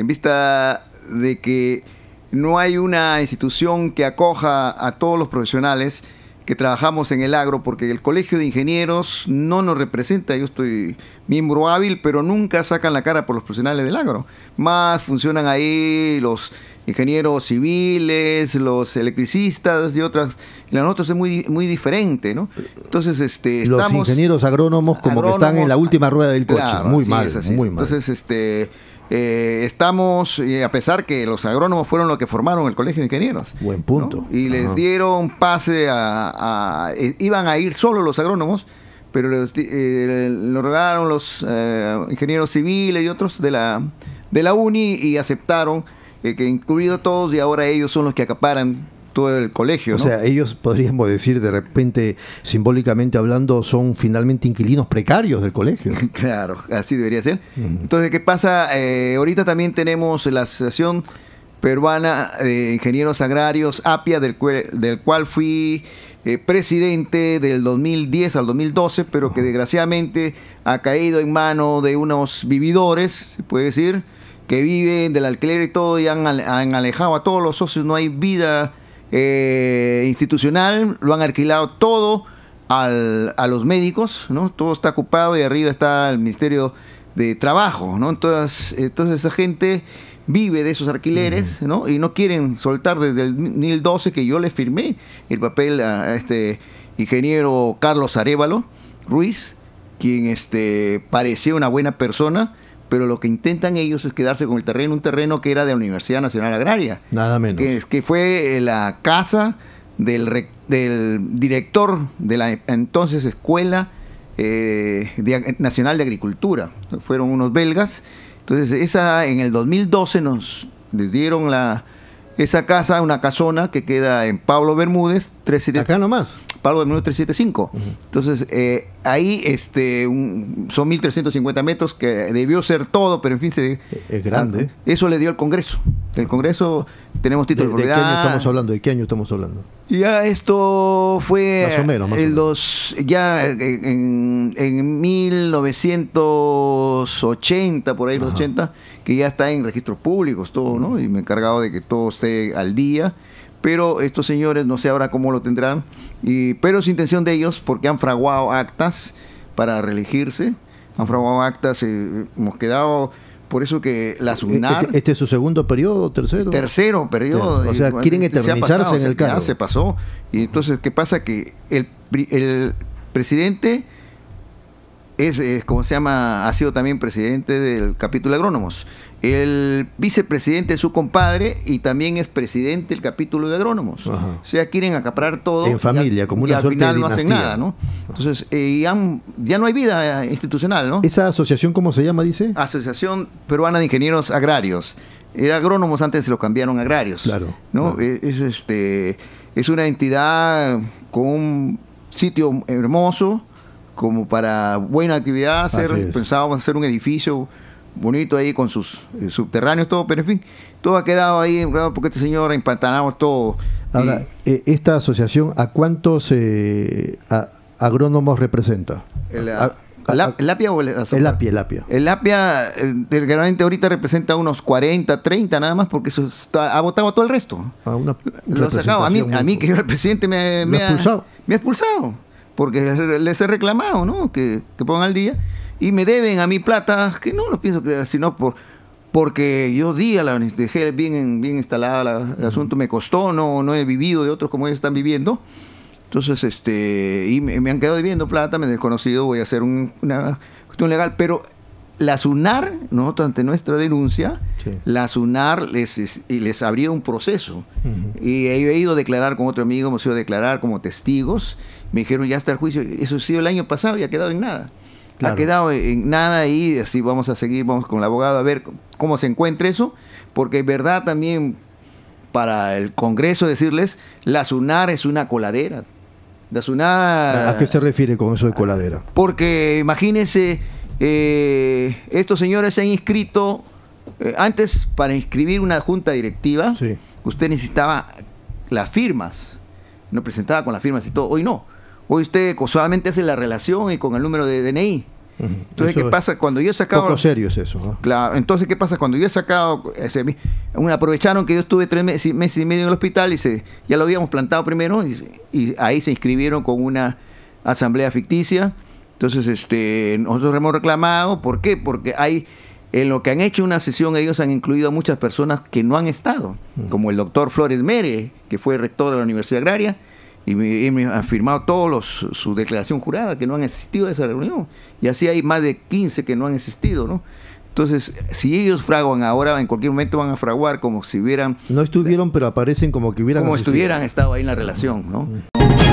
en vista de que no hay una institución que acoja a todos los profesionales que trabajamos en el agro, porque el Colegio de Ingenieros no nos representa, yo estoy miembro hábil, pero nunca sacan la cara por los profesionales del agro. Más funcionan ahí los ingenieros civiles, los electricistas y otras. La nosotros es muy, muy diferente, ¿no? Entonces, este, los ingenieros agrónomos como que están en la última rueda del coche, muy mal, muy mal. Entonces, este, eh, estamos, a pesar que los agrónomos fueron los que formaron el Colegio de Ingenieros. Buen punto. Y les dieron pase a... E, iban a ir solo los agrónomos, pero les, eh, lo rogaron los eh, ingenieros civiles y otros de la, de la UNI y aceptaron que incluido todos y ahora ellos son los que acaparan del colegio. O sea, ellos podríamos decir de repente, simbólicamente hablando, son finalmente inquilinos precarios del colegio. Claro, así debería ser. Entonces, ¿qué pasa? Eh, ahorita también tenemos la Asociación Peruana de Ingenieros Agrarios, APIA, del, cual, fui eh, presidente del 2010 al 2012, pero que desgraciadamente ha caído en manos de unos vividores, se puede decir, que viven del alquiler y todo y han alejado a todos los socios, no hay vida eh, institucional, lo han alquilado todo al, a los médicos, ¿no? Todo está ocupado y arriba está el Ministerio de Trabajo, ¿no? Entonces, esa gente vive de esos alquileres, ¿no? Y no quieren soltar desde el 2012 que yo le firmé el papel a, este ingeniero Carlos Arevalo Ruiz, quien este parecía una buena persona, pero lo que intentan ellos es quedarse con el terreno, un terreno que era de la Universidad Nacional Agraria. Nada menos. Que, fue eh, la casa del, del, director de la entonces Escuela eh, Nacional de Agricultura. Fueron unos belgas. Entonces, esa en el 2012 nos dieron la, esa casa, una casona que queda en Pablo Bermúdez, 375 Acá nomás. Pablo Bermúdez 375. Entonces, eh, ahí este, son 1.350 metros, que debió ser todo, pero en fin, se, es grande. Ah, eso le dio al Congreso. El Congreso tenemos títulos de, ¿De qué año estamos hablando? ¿De qué año estamos hablando? Ya esto fue más o menos, ya en, 1980, por ahí los 80, que ya está en registros públicos todo, ¿no? Y me he encargado de que todo esté al día. Pero estos señores, no sé ahora cómo lo tendrán, pero es intención de ellos, porque han fraguado actas para reelegirse, han fraguado actas, eh, hemos quedado por eso que la ¿E-, este, Sunar... Este, es su segundo periodo, tercero. Tercero periodo. O sea, quieren eternizarse se en el cargo. Ya se pasó. Y entonces, ¿qué pasa? Que el, el presidente es, como se llama, ha sido también presidente del capítulo de agrónomos. El vicepresidente es su compadre y también es presidente del capítulo de agrónomos. O sea, quieren acaparar todo. En familia, como una al final no hacen nada, ¿no? Entonces, eh, ya no hay vida eh, institucional, ¿no? ¿Esa asociación cómo se llama, dice? Asociación Peruana de Ingenieros Agrarios. Era agrónomos, antes se lo cambiaron a agrarios. Claro. ¿no? Eh, es, este, es una entidad con un sitio hermoso como para buena actividad hacer, pensábamos hacer un edificio bonito ahí con sus eh, subterráneos, todo, pero en fin, todo ha quedado ahí porque este señor empantanamos todo. Ahora, eh, esta asociación, ¿a cuántos eh, agrónomos representa? El, a, ¿El APIA el, el APIA? El APIA, el ahorita representa unos 40, 30 nada más porque eso ha votado a todo el resto. A sacado. A mí, que yo era el presidente me ha expulsado porque les he reclamado, ¿no? Que, pongan al día. Y me deben a mí plata, que no lo pienso creer, sino por, porque yo di a la dejé bien, bien instalada el asunto, me costó, no, no he vivido de otros como ellos están viviendo. Entonces, este, y me, han quedado viviendo plata, me he desconocido, voy a hacer una cuestión legal, pero la SUNAR, nosotros ante nuestra denuncia, la SUNAR les, les abrió un proceso. Y he ido a declarar con otro amigo, hemos ido a declarar como testigos. Me dijeron, ya está el juicio. Eso ha sido el año pasado y ha quedado en nada. Ha quedado en nada y así vamos a seguir, vamos con el abogado a ver cómo se encuentra eso, porque es verdad también para el Congreso decirles, la SUNAR es una coladera. La SUNAR... ¿A qué se refiere con eso de coladera? Porque imagínense eh, estos señores se han inscrito, eh, antes para inscribir una junta directiva, usted necesitaba las firmas, no presentaba con las firmas y todo, hoy no. Hoy usted solamente hace la relación y con el número de DNI. Entonces, ¿qué pasa cuando yo he sacado... Poco serio es eso. Claro, entonces, ¿qué pasa cuando yo he sacado... un, aprovecharon que yo estuve tres meses, y medio en el hospital y se, ya lo habíamos plantado primero y ahí se inscribieron con una asamblea ficticia entonces, este, nosotros hemos reclamado, ¿por qué? Porque hay, en lo que han hecho una sesión, ellos han incluido a muchas personas que no han estado, mm. como el doctor Flores Mere, que fue rector de la Universidad Agraria, y me, firmado todos su declaración jurada que no han asistido a esa reunión. Y así hay más de 15 que no han asistido, ¿no? Entonces, si ellos fraguan ahora, en cualquier momento van a fraguar como si hubieran... No estuvieron, pero aparecen como que hubieran... Como estuvieran estado ahí en la relación, ¿no? Mm.